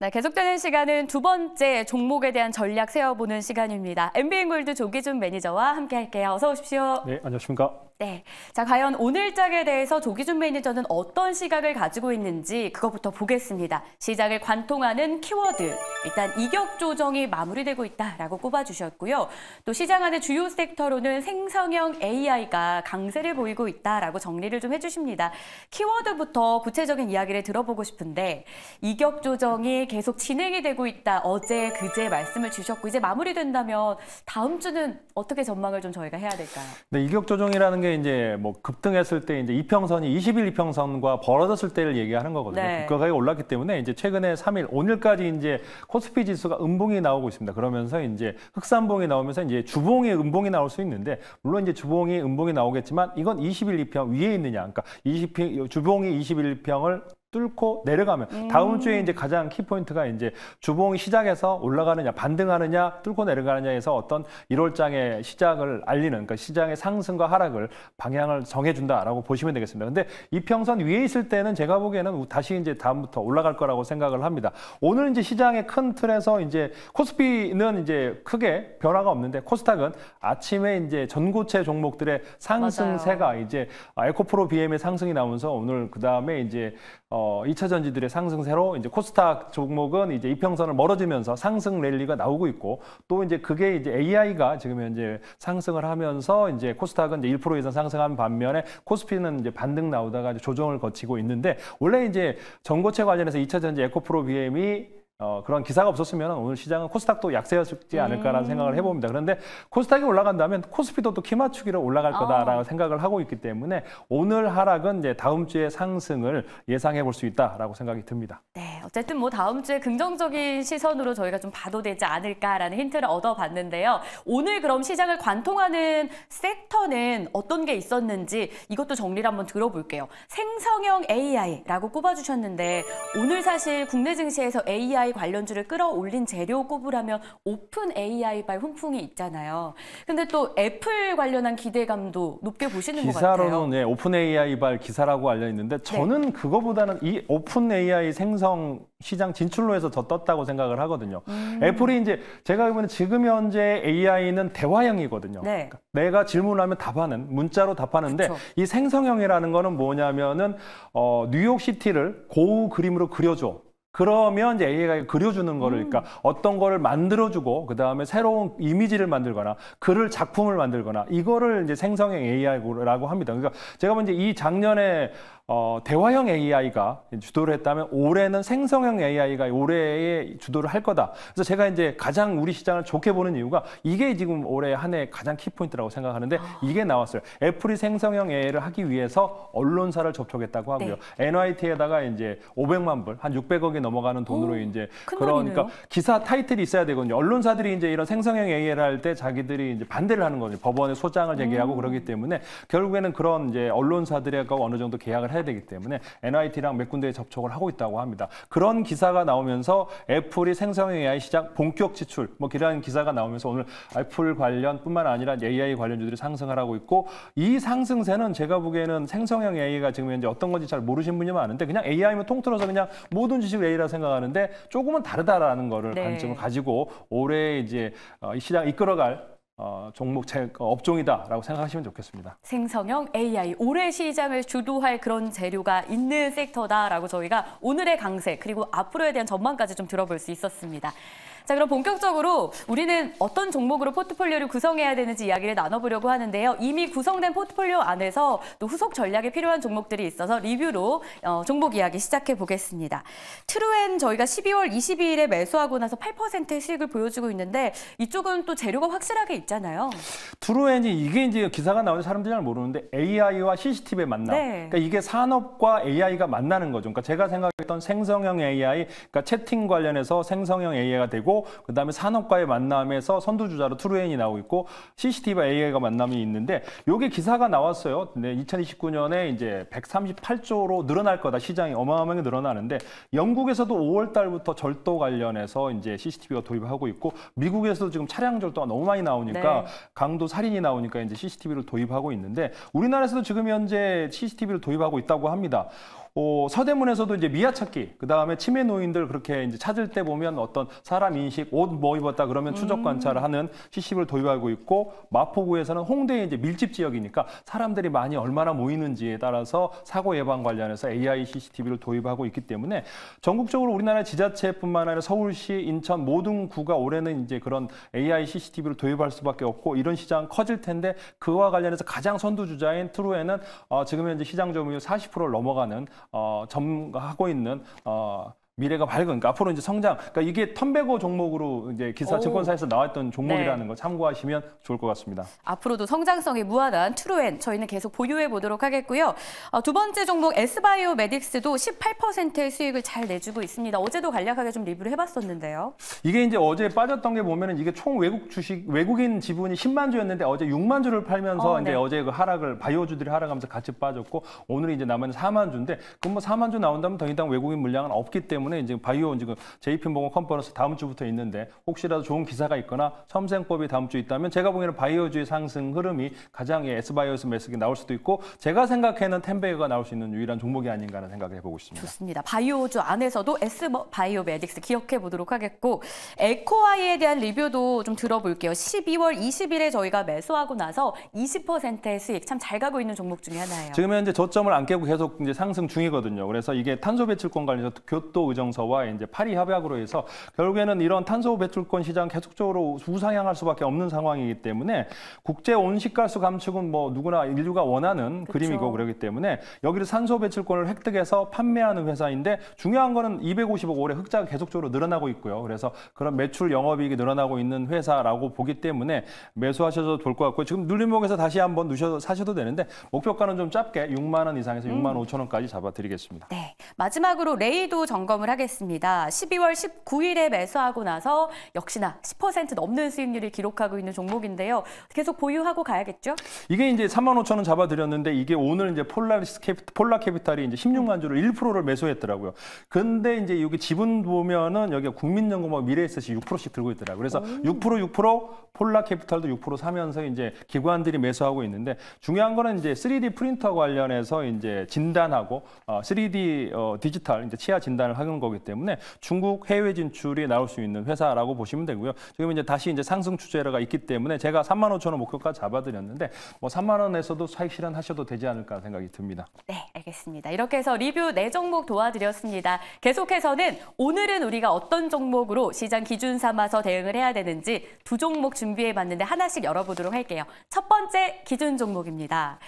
네, 계속되는 시간은 두 번째 종목에 대한 전략 세워보는 시간입니다. MBN 골드 조기준 매니저와 함께할게요. 어서 오십시오. 네, 안녕하십니까. 네, 자 과연 오늘 짝에 대해서 조기준 매니저는 어떤 시각을 가지고 있는지 그것부터 보겠습니다. 시작을 관통하는 키워드, 일단 이격 조정이 마무리되고 있다라고 꼽아주셨고요. 또 시장 안의 주요 섹터로는 생성형 AI가 강세를 보이고 있다라고 정리를 좀 해주십니다. 키워드부터 구체적인 이야기를 들어보고 싶은데 이격 조정이 계속 진행이 되고 있다. 어제 그제 말씀을 주셨고 이제 마무리된다면 다음 주는 어떻게 전망을 좀 저희가 해야 될까요? 네, 이격 조정이라는 게 이제 뭐 급등했을 때 이제 이평선이 2 1 이평선과 벌어졌을 때를 얘기하는 거거든요. 네. 국가가 올랐기 때문에 이제 최근에 3일 오늘까지 이제 코스피 지수가 음봉이 나오고 있습니다. 그러면서 이제 흑산봉이 나오면서 이제 주봉이 음봉이 나올 수 있는데 물론 이제 주봉이 음봉이 나오겠지만 이건 2 1 이평 위에 있느냐. 그러니까 20 주봉이 21평을 뚫고 내려가면 음. 다음 주에 이제 가장 키포인트가 이제 주봉 시작에서 올라가느냐 반등하느냐 뚫고 내려가느냐에서 어떤 1월장의 시작을 알리는 그 시장의 상승과 하락을 방향을 정해준다라고 보시면 되겠습니다. 근데 이평선 위에 있을 때는 제가 보기에는 다시 이제 다음부터 올라갈 거라고 생각을 합니다. 오늘 이제 시장의 큰 틀에서 이제 코스피는 이제 크게 변화가 없는데 코스닥은 아침에 이제 전고체 종목들의 상승세가 맞아요. 이제 에코프로 BM의 상승이 나오면서 오늘 그 다음에 이제 어 어, 2차 전지들의 상승세로 이제 코스닥 종목은 이제 이평선을 멀어지면서 상승 랠리가 나오고 있고 또 이제 그게 이제 AI가 지금 현재 상승을 하면서 이제 코스닥은 이제 1% 이상 상승한 반면에 코스피는 이제 반등 나오다가 조정을 거치고 있는데 원래 이제 전고체 관련해서 2차 전지 에코프로 BM이 어, 그런 기사가 없었으면 오늘 시장은 코스닥도 약세였지 않을까라는 음. 생각을 해봅니다. 그런데 코스닥이 올라간다면 코스피도 또 키맞추기로 올라갈 거다라는 아. 생각을 하고 있기 때문에 오늘 하락은 이제 다음 주에 상승을 예상해 볼 수 있다라고 생각이 듭니다. 네, 어쨌든 뭐 다음 주에 긍정적인 시선으로 저희가 좀 봐도 되지 않을까라는 힌트를 얻어봤는데요. 오늘 그럼 시장을 관통하는 섹터는 어떤 게 있었는지 이것도 정리를 한번 들어볼게요. 생성형 AI라고 꼽아주셨는데 오늘 사실 국내 증시에서 AI AI 관련주를 끌어올린 재료 꼽으라면 오픈 AI 발 훈풍이 있잖아요. 근데 또 애플 관련한 기대감도 높게 보시는 것 같아요. 기사로는 예, 오픈 AI 발 기사라고 알려 있는데 네. 저는 네. 그거보다는 이 오픈 AI 생성 시장 진출로 에서더 떴다고 생각을 하거든요. 음. 애플이 이제 제가 보면 지금 현재 AI는 대화형이거든요. 네. 그러니까 내가 질문하면 을 답하는 문자로 답하는데 그쵸. 이 생성형이라는 거는 뭐냐면은 어, 뉴욕 시티를 고우 그림으로 그려줘. 그러면 이제 AI가 그려주는 거를 음. 그러니까 어떤 거를 만들어주고 그 다음에 새로운 이미지를 만들거나 글을 작품을 만들거나 이거를 이제 생성형 AI라고 합니다. 그러니까 제가 먼저 이 작년에 어, 대화형 AI가 주도를 했다면 올해는 생성형 AI가 올해에 주도를 할 거다. 그래서 제가 이제 가장 우리 시장을 좋게 보는 이유가 이게 지금 올해 한 해 가장 키포인트라고 생각하는데 아. 이게 나왔어요. 애플이 생성형 AI를 하기 위해서 언론사를 접촉했다고 네. 하고요. 네. n i t 에다가 이제 500만 불, 한 600억이 넘어가는 돈으로 오, 이제 그러니까 돈이네요. 기사 타이틀이 있어야 되거든요. 언론사들이 이제 이런 생성형 AI를 할 때 자기들이 이제 반대를 하는 거죠. 법원에 소장을 음. 제기하고 음. 그러기 때문에 결국에는 그런 이제 언론사들과 어느 정도 계약을 해야 되기 때문에 NIT랑 몇군데 접촉을 하고 있다고 합니다. 그런 기사가 나오면서 애플이 생성 AI 시장 본격 지출 뭐 이런 기사가 나오면서 오늘 애플 관련뿐만 아니라 AI 관련주들이 상승을하고 있고 이 상승세는 제가 보기에는 생성형 AI가 지금 현재 어떤 건지 잘 모르신 분이 많은데 그냥 AI면 통틀어서 그냥 모든 지식을 A라 i 생각하는데 조금은 다르다라는 거를 네. 관점을 가지고 올해 이제 어, 이 시장 이끌어갈 어, 종목 제, 어, 업종이다라고 생각하시면 좋겠습니다. 생성형 AI 올해 시장을 주도할 그런 재료가 있는 섹터다라고 저희가 오늘의 강세 그리고 앞으로에 대한 전망까지 좀 들어볼 수 있었습니다. 자, 그럼 본격적으로 우리는 어떤 종목으로 포트폴리오를 구성해야 되는지 이야기를 나눠보려고 하는데요. 이미 구성된 포트폴리오 안에서 또 후속 전략에 필요한 종목들이 있어서 리뷰로 어, 종목 이야기 시작해 보겠습니다. 트루엔 저희가 12월 22일에 매수하고 나서 8%의 수익을 보여주고 있는데 이쪽은 또 재료가 확실하게 있잖아요. 트루엔이 이게 이제 기사가 나오는 사람들이 잘 모르는데 AI와 CCTV의 만남. 네. 그러니까 이게 산업과 AI가 만나는 거죠. 그러니까 제가 생각했던 생성형 AI, 그러니까 채팅 관련해서 생성형 AI가 되고 그다음에 산업과의 만남에서 선두주자로 트루엔이 나오고 있고 CCTV와 AI가 만남이 있는데 요게 기사가 나왔어요. 네, 2029년에 이제 138조로 늘어날 거다. 시장이 어마어마하게 늘어나는데 영국에서도 5월 달부터 절도 관련해서 이제 CCTV가 도입하고 있고 미국에서도 지금 차량 절도가 너무 많이 나오니까 네. 강도 살인이 나오니까 이제 CCTV를 도입하고 있는데 우리나라에서도 지금 현재 CCTV를 도입하고 있다고 합니다. 어, 서대문에서도 이제 미아 찾기, 그 다음에 치매 노인들 그렇게 이제 찾을 때 보면 어떤 사람 인식, 옷 뭐 입었다 그러면 추적 음. 관찰하는 을 시식을 도입하고 있고 마포구에서는 홍대의 이제 밀집 지역이니까 사람들이 많이 얼마나 모이는지에 따라서 사고 예방 관련해서 AI CCTV를 도입하고 있기 때문에 전국적으로 우리나라 지자체뿐만 아니라 서울시, 인천 모든 구가 올해는 이제 그런 AI CCTV를 도입할 수밖에 없고 이런 시장 커질 텐데 그와 관련해서 가장 선두 주자인 트루에는 어, 지금 현재 시장 점유율 40%를 넘어가는 어, 점하고 있는 어, 미래가 밝은 그러니까 앞으로 이제 성장 그러니까 이게 텀베고 종목으로 이제 기사 오. 증권사에서 나왔던 종목이라는 네. 거 참고하시면 좋을 것 같습니다. 앞으로도 성장성이 무한한 트루엔 저희는 계속 보유해 보도록 하겠고요. 어, 두 번째 종목 s 바이오 메딕스도 18%의 수익을 잘 내주고 있습니다. 어제도 간략하게 좀 리뷰를 해봤었는데요. 이게 이제 어제 빠졌던 게 보면은 이게 총 외국 주식 외국인 지분이 10만 주였는데 어제 6만 주를 팔면서 어, 네. 이제 어제 그 하락을 바이오주들이 하락하면서 같이 빠졌고 오늘 이제 남은 4만 주인데 그럼 뭐 4만 주 나온다면 더 이상 외국인 물량은 없기 때문에. 때문에 이제 바이오 온 지금 JP모건 컨퍼런스 다음 주부터 있는데 혹시라도 좋은 기사가 있거나 첨생법이 다음 주 있다면 제가 보기에는 바이오주의 상승 흐름이 가장 예, S바이오스 매스가 나올 수도 있고 제가 생각해는 텐베이가 나올 수 있는 유일한 종목이 아닌가 하는 생각을 해보고 있습니다. 좋습니다. 바이오주 안에서도 S바이오메딕스 기억해 보도록 하겠고 에코아이에 대한 리뷰도 좀 들어볼게요. 12월 20일에 저희가 매수하고 나서 20%의 수익 참 잘 가고 있는 종목 중에 하나예요. 지금 현재 저점을 안 깨고 계속 이제 상승 중이거든요. 그래서 이게 탄소 배출권 관련해서 교토 의정서와 이제 파리 협약으로 해서 결국에는 이런 탄소 배출권 시장 계속적으로 우상향할 수밖에 없는 상황이기 때문에 국제 온실가스 감축은 뭐 누구나 인류가 원하는 그쵸. 그림이고 그러기 때문에 여기를 산소 배출권을 획득해서 판매하는 회사인데 중요한 거는 250억 올해 흑자가 계속적으로 늘어나고 있고요. 그래서 그런 매출 영업이익이 늘어나고 있는 회사라고 보기 때문에 매수하셔도 좋을 것 같고 지금 눌림목에서 다시 한번 누셔서 사셔도 되는데 목표가는 좀 짧게 6만 원 이상에서 6만 5천 음. 원까지 잡아드리겠습니다. 네, 마지막으로 레이도 점검을 설명을 하겠습니다. 12월 19일에 매수하고 나서 역시나 10% 넘는 수익률을 기록하고 있는 종목인데요. 계속 보유하고 가야겠죠? 이게 이제 3만 5천 원 잡아드렸는데 이게 오늘 이제 폴라리스 캐피, 폴라 캐피탈이 이제 16만 주를 1%를 매수했더라고요. 근데 이제 여기 지분 보면은 여기 국민연금하 미래에셋이 6%씩 들고 있더라고요. 그래서 오. 6% 6% 폴라 캐피탈도 6% 사면서 이제 기관들이 매수하고 있는데 중요한 거는 이제 3D 프린터 관련해서 이제 진단하고 3D 어, 어, 디지털 이제 치아 진단을 하는 하는 거기 때문에 중국 해외 진출이 나올 수 있는 회사라고 보시면 되고요. 지금 이제 다시 이제 상승 추세가 있기 때문에 제가 3만 5천 원 목표가 잡아드렸는데 뭐 3만 원에서도 사익 실현하셔도 되지 않을까 생각이 듭니다. 네, 알겠습니다. 이렇게 해서 리뷰 네 종목 도와드렸습니다. 계속해서는 오늘은 우리가 어떤 종목으로 시장 기준 삼아서 대응을 해야 되는지 두 종목 준비해봤는데 하나씩 열어보도록 할게요. 첫 번째 기준 종목입니다.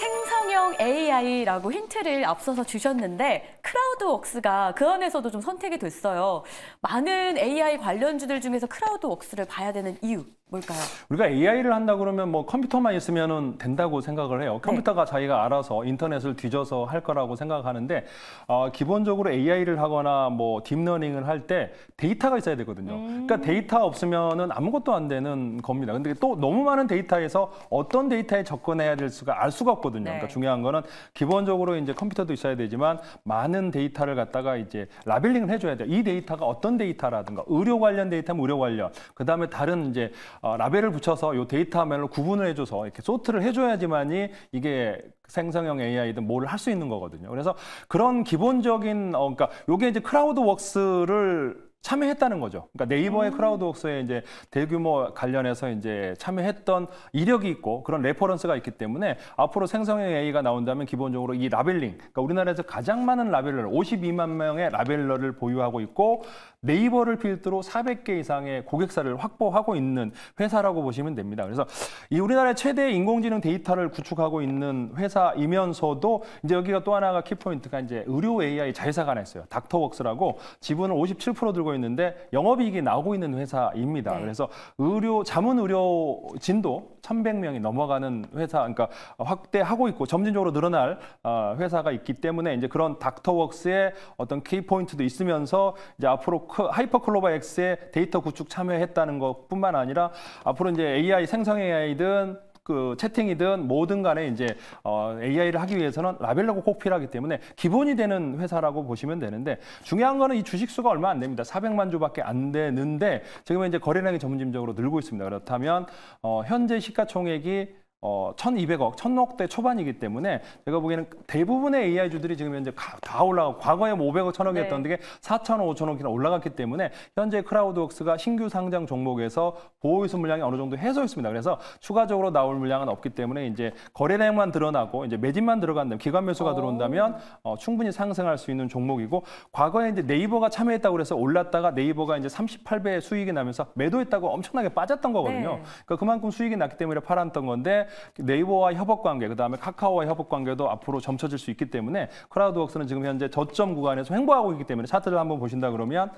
생성형 AI라고 힌트를 앞서서 주셨는데 크라우드웍스가 그 안에서 시에서도좀 선택이 됐어요. 많은 AI 관련주들 중에서 크라우드웍스를 봐야 되는 이유 뭘까요? 우리가 AI를 한다 그러면 뭐 컴퓨터만 있으면 된다고 생각을 해요. 네. 컴퓨터가 네. 자기가 알아서 인터넷을 뒤져서 할 거라고 생각하는데 어, 기본적으로 AI를 하거나 뭐 딥러닝을 할 때 데이터가 있어야 되거든요. 음. 그러니까 데이터 없으면은 아무것도 안 되는 겁니다. 근데 또 너무 많은 데이터에서 어떤 데이터에 접근해야 될 수가 알 수가 없거든요. 네. 그러니까 중요한 거는 기본적으로 이제 컴퓨터도 있어야 되지만 많은 데이터를 갖다가 이제 라벨링을 해줘야 돼요. 이 데이터가 어떤 데이터라든가 의료 관련 데이터면 의료 관련, 그 다음에 다른 이제 어, 라벨을 붙여서 이 데이터 화면을 구분을 해줘서 이렇게 소트를 해줘야지만이 이게 생성형 AI든 뭘 할 수 있는 거거든요. 그래서 그런 기본적인 어, 그러니까 요게 이제 크라우드 웍스를 참여했다는 거죠. 그러니까 네이버의 음. 크라우드웍스에 이제 대규모 관련해서 이제 참여했던 이력이 있고 그런 레퍼런스가 있기 때문에 앞으로 생성형 AI가 나온다면 기본적으로 이 라벨링, 그러니까 우리나라에서 가장 많은 라벨러, 52만 명의 라벨러를 보유하고 있고 네이버를 필두로 400개 이상의 고객사를 확보하고 있는 회사라고 보시면 됩니다. 그래서 이 우리나라의 최대 인공지능 데이터를 구축하고 있는 회사이면서도 이제 여기가 또 하나가 키포인트가 이제 의료 AI 자회사가 하나 있어요. 닥터웍스라고 지분을 57% 들고 벌어 있는데 영업이익이 나오고 있는 회사입니다. 네. 그래서 의료 자문 의료 진도 1,100명이 넘어가는 회사, 그러니까 확대하고 있고 점진적으로 늘어날 어, 회사가 있기 때문에 이제 그런 닥터웍스의 어떤 케이 포인트도 있으면서 이제 앞으로 하이퍼클로바 스의 데이터 구축 참여했다는 것뿐만 아니라 앞으로 이제 AI 생성 AI든 그 채팅이든 뭐든 간에 이제 어, AI를 하기 위해서는 라벨라고 꼭 필요하기 때문에 기본이 되는 회사라고 보시면 되는데 중요한 거는 이 주식 수가 얼마 안 됩니다. 400만 주밖에 안 되는데 지금 이제 거래량이 점진적으로 늘고 있습니다. 그렇다면 어, 현재 시가총액이 어, 1,200억, 1,000억대 초반이기 때문에 제가 보기에는 대부분의 AI주들이 지금 현재 다 올라가고 과거에 500억, 뭐 1,000억이었던 네. 게 4,000억, 5,000억이나 올라갔기 때문에 현재 크라우드웍스가 신규 상장 종목에서 보호유수 물량이 어느 정도 해소했습니다. 그래서 추가적으로 나올 물량은 없기 때문에 이제 거래량만 늘어나고 이제 매집만 들어간다면 기관 매수가 어. 들어온다면 어, 충분히 상승할 수 있는 종목이고 과거에 이제 네이버가 참여했다고 해서 올랐다가 네이버가 이제 38배 수익이 나면서 매도했다고 엄청나게 빠졌던 거거든요. 네. 그러니까 그만큼 수익이 났기 때문에 팔았던 건데 네이버와 협업 관계, 그다음에 카카오와 협업 관계도 앞으로 점쳐질 수 있기 때문에 크라우드웍스는 지금 현재 저점 구간에서 횡보하고 있기 때문에 차트를 한번 보신다 그러면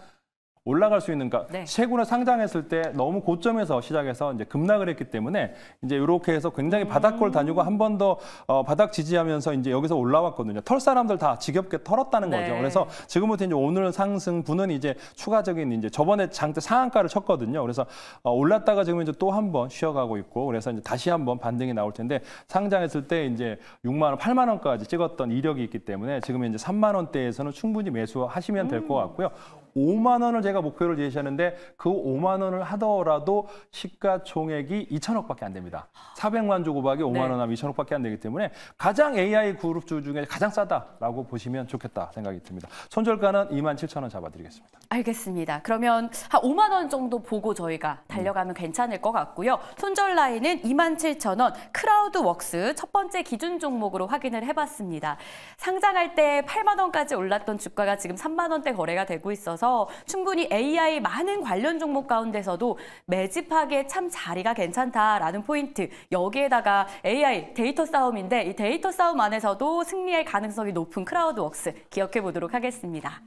올라갈 수 있는가? 네. 최근에 상장했을 때 너무 고점에서 시작해서 이제 급락을 했기 때문에 이제 이렇게 해서 굉장히 바닥골 다니고 음. 한번더 어, 바닥 지지하면서 이제 여기서 올라왔거든요. 털 사람들 다 지겹게 털었다는 네. 거죠. 그래서 지금부터 이제 오늘 상승분은 이제 추가적인 이제 저번에 장대 상한가를 쳤거든요. 그래서 어, 올랐다가 지금 이제 또 한 번 쉬어가고 있고 그래서 이제 다시 한 번 반등이 나올 텐데 상장했을 때 이제 6만 원, 8만 원까지 찍었던 이력이 있기 때문에 지금 이제 3만 원대에서는 충분히 매수하시면 될것 음. 같고요. 5만 원을 제가 목표를 제시하는데 그 5만 원을 하더라도 시가총액이 2천억밖에 안 됩니다. 400만 주 곱하기 5만 네. 원하면 2천억밖에 안 되기 때문에 가장 AI 그룹주 중에 가장 싸다라고 보시면 좋겠다 생각이 듭니다. 손절가는 2만 7천 원 잡아드리겠습니다. 알겠습니다. 그러면 한 5만 원 정도 보고 저희가 음. 달려가면 음. 괜찮을 것 같고요. 손절 라인은 2만 7천 원 크라우드웍스 첫 번째 기준 종목으로 확인을 해봤습니다. 상장할 때 8만 원까지 올랐던 주가가 지금 3만 원대 거래가 되고 있어서 있어서 충분히 AI 많은 관련 종목 가운데서도 매집하기에 참 자리가 괜찮다라는 포인트 여기에다가 AI 데이터 싸움인데 이 데이터 싸움 안에서도 승리할 가능성이 높은 크라우드웍스 기억해 보도록 하겠습니다.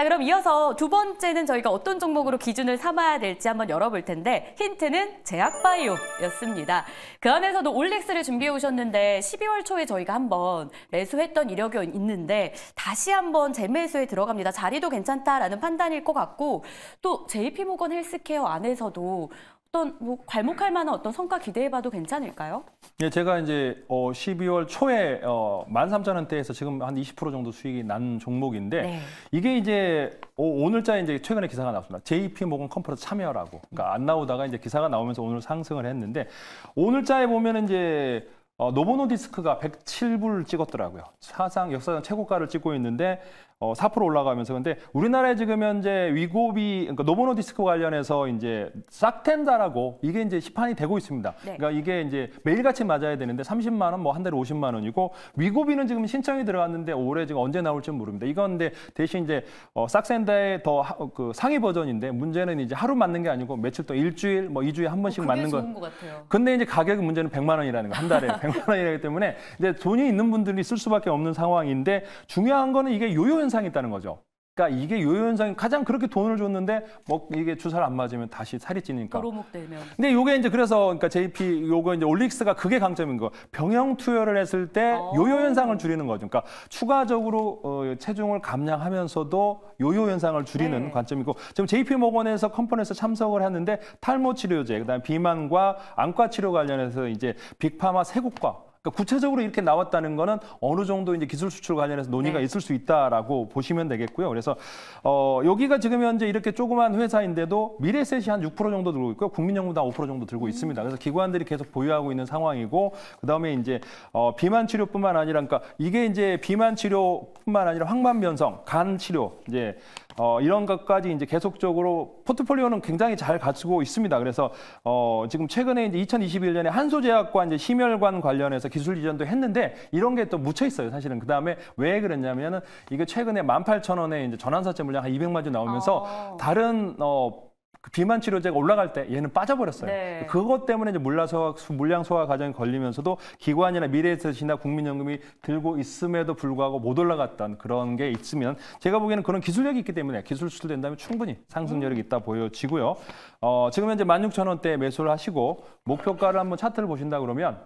자, 그럼 이어서 두 번째는 저희가 어떤 종목으로 기준을 삼아야 될지 한번 열어볼 텐데 힌트는 제약바이오였습니다. 그 안에서도 올렉스를 준비해 오셨는데 12월 초에 저희가 한번 매수했던 이력이 있는데 다시 한번 재매수에 들어갑니다. 자리도 괜찮다라는 판단일 것 같고 또 JP모건 헬스케어 안에서도 어떤 뭐 괄목할 만한 어떤 성과 기대해봐도 괜찮을까요? 예, 제가 이제 어 12월 초에 어 13,000원대에서 지금 한 20% 정도 수익이 난 종목인데 네. 이게 이제 어, 오늘자 이제 최근에 기사가 나왔습니다. JP 모건 컴퍼스 참여라고. 그러니까 안 나오다가 이제 기사가 나오면서 오늘 상승을 했는데 오늘자에 보면 이제 어, 노보노 디스크가 107불 찍었더라고요. 사상 역사상 최고가를 찍고 있는데 어, 4% 올라가면서 근데 우리나라에 지금 현재 위고비 그러니까 노모노디스크 관련해서 이제 싹텐다라고 이게 이제 시판이 되고 있습니다. 네. 그러니까 이게 이제 매일같이 맞아야 되는데 30만 원 뭐 한 달에 50만 원이고 위고비는 지금 신청이 들어갔는데 올해 지금 언제 나올지 모릅니다. 이건 데 대신 이제 어, 싹텐다의 더 그 상위 버전인데 문제는 이제 하루 맞는 게 아니고 며칠 또 일주일 뭐 2주에 한 번씩 어, 맞는 거. 같아요. 근데 이제 가격 문제는 100만 원이라는 거 한 달에 100만 원이라기 때문에 이제 돈이 있는 분들이 쓸 수밖에 없는 상황인데 중요한 거는 이게 요요 현 현상이 있다는 거죠. 그러니까 이게 요요 현상이 가장 그렇게 돈을 줬는데 뭐 이게 주사를 안 맞으면 다시 살이 찌니까. 도로목되면. 근데 요게 이제 그래서 그러니까 JP 요거 이제 올릭스가 그게 강점인 거. 병영 투여를 했을 때 어. 아. 요요 현상을 줄이는 거죠. 그러니까 추가적으로 어, 체중을 감량하면서도 요요 현상을 줄이는 네. 관점이고 지금 JP 모건에서 컨퍼런스 참석을 하는데 탈모 치료제, 그다음 에 비만과 안과 치료 관련해서 이제 빅파마 세국과 그러니까 구체적으로 이렇게 나왔다는 거는 어느 정도 이제 기술 수출 관련해서 논의가 네. 있을 수 있다라고 보시면 되겠고요. 그래서 어, 여기가 지금 현재 이렇게 조그만 회사인데도 미래셋이 한 6% 정도 들고 있고요. 국민연금도 5% 정도 들고 음. 있습니다. 그래서 기관들이 계속 보유하고 있는 상황이고 그다음에 이제 어, 비만 치료뿐만 아니라 그러니까 이게 이제 비만 치료뿐만 아니라 황반 변성, 간 치료 이제 어, 이런 것까지 이제 계속적으로 포트폴리오는 굉장히 잘 갖추고 있습니다. 그래서 어, 지금 최근에 이제 2021년에 한소제약과 이제 심혈관 관련해서 기술 이전도 했는데 이런 게 또 묻혀 있어요. 사실은 그 다음에 왜 그랬냐면은 이게 최근에 18,000원에 이제 전환사채 물량 한 200만 주 나오면서 아. 다른 어 그 비만 치료제가 올라갈 때 얘는 빠져버렸어요. 네. 그것 때문에 이제 물량 소화, 물량 소화 과정이 걸리면서도 기관이나 미래에셋이나 국민연금이 들고 있음에도 불구하고 못 올라갔던 그런 게 있으면 제가 보기에는 그런 기술력이 있기 때문에 기술 수출된다면 충분히 상승력이 음. 있다 보여지고요. 어, 지금 현재 1 6 0 0 0원대 매수를 하시고 목표가를 한번 차트를 보신다 그러면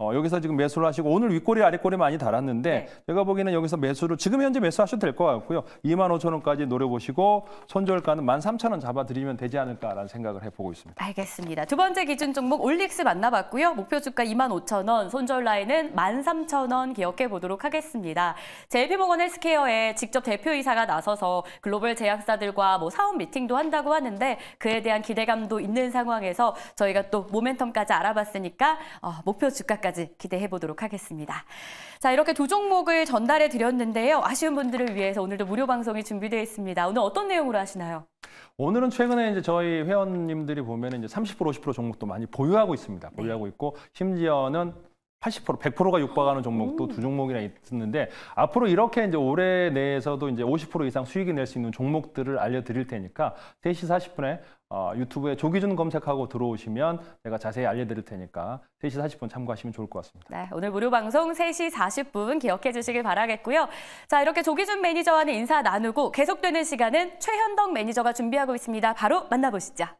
어, 여기서 지금 매수를 하시고 오늘 윗골이아랫골이 많이 달았는데 네. 제가 보기에는 여기서 매수를 지금 현재 매수하셔도 될 것 같고요. 25,000원까지 노려보시고 손절가는 13,000원 잡아드리면 되지 않을까라는 생각을 해보고 있습니다. 알겠습니다. 두 번째 기준 종목 올릭스 만나봤고요. 목표 주가 25,000원, 손절 라인은 13,000원 기억해 보도록 하겠습니다. JP모건 헬스케어에 직접 대표이사가 나서서 글로벌 제약사들과 뭐 사업 미팅도 한다고 하는데 그에 대한 기대감도 있는 상황에서 저희가 또 모멘텀까지 알아봤으니까 어, 목표 주가까지 내일까지 기대해 보도록 하겠습니다. 자, 이렇게 두 종목을 전달해 드렸는데요. 아쉬운 분들을 위해서 오늘도 무료 방송이 준비되어 있습니다. 오늘 어떤 내용으로 하시나요? 오늘은 최근에 이제 저희 회원님들이 보면 이제 30% 50% 종목도 많이 보유하고 있습니다. 보유하고 있고 심지어는 80%, 100%가 육박하는 종목도 음. 두 종목이나 있었는데 앞으로 이렇게 이제 올해 내에서도 이제 50% 이상 수익이 낼 수 있는 종목들을 알려드릴 테니까 3시 40분에 어, 유튜브에 조기준 검색하고 들어오시면 제가 자세히 알려드릴 테니까 3시 40분 참고하시면 좋을 것 같습니다. 네, 오늘 무료 방송 3시 40분 기억해 주시길 바라겠고요. 자, 이렇게 조기준 매니저와는 인사 나누고 계속되는 시간은 최현덕 매니저가 준비하고 있습니다. 바로 만나보시죠.